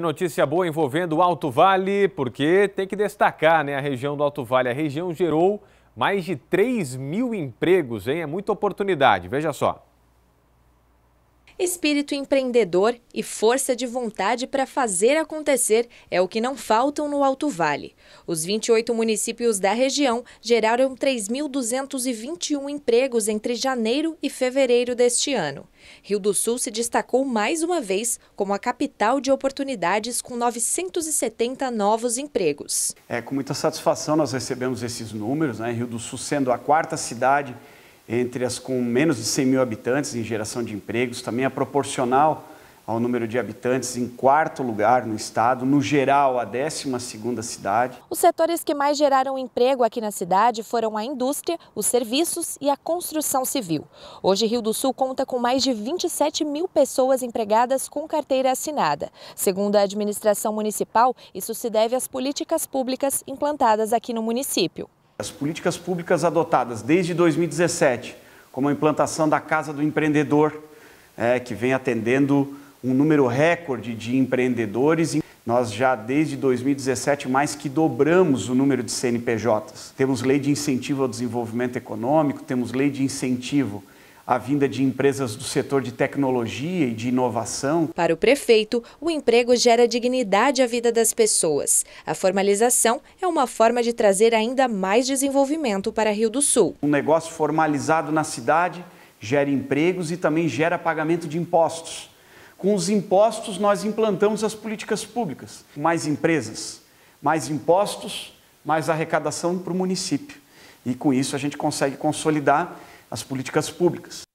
Notícia boa envolvendo o Alto Vale, porque tem que destacar né, a região do Alto Vale. A região gerou mais de 3 mil empregos, hein? É muita oportunidade. Veja só. Espírito empreendedor e força de vontade para fazer acontecer é o que não faltam no Alto Vale. Os 28 municípios da região geraram 3.221 empregos entre janeiro e fevereiro deste ano. Rio do Sul se destacou mais uma vez como a capital de oportunidades com 970 novos empregos. É, com muita satisfação nós recebemos esses números, né? Rio do Sul sendo a quarta cidade entre as com menos de 100 mil habitantes em geração de empregos, também é proporcional ao número de habitantes, em quarto lugar no estado, no geral a 12ª cidade. Os setores que mais geraram emprego aqui na cidade foram a indústria, os serviços e a construção civil. Hoje, Rio do Sul conta com mais de 27 mil pessoas empregadas com carteira assinada. Segundo a administração municipal, isso se deve às políticas públicas implantadas aqui no município. As políticas públicas adotadas desde 2017, como a implantação da Casa do Empreendedor, é, que vem atendendo um número recorde de empreendedores. Nós já desde 2017 mais que dobramos o número de CNPJs. Temos lei de incentivo ao desenvolvimento econômico, temos lei de incentivo a vinda de empresas do setor de tecnologia e de inovação. Para o prefeito, o emprego gera dignidade à vida das pessoas. A formalização é uma forma de trazer ainda mais desenvolvimento para Rio do Sul. Um negócio formalizado na cidade gera empregos e também gera pagamento de impostos. Com os impostos, nós implantamos as políticas públicas. Mais empresas, mais impostos, mais arrecadação para o município. E com isso, a gente consegue consolidar as políticas públicas.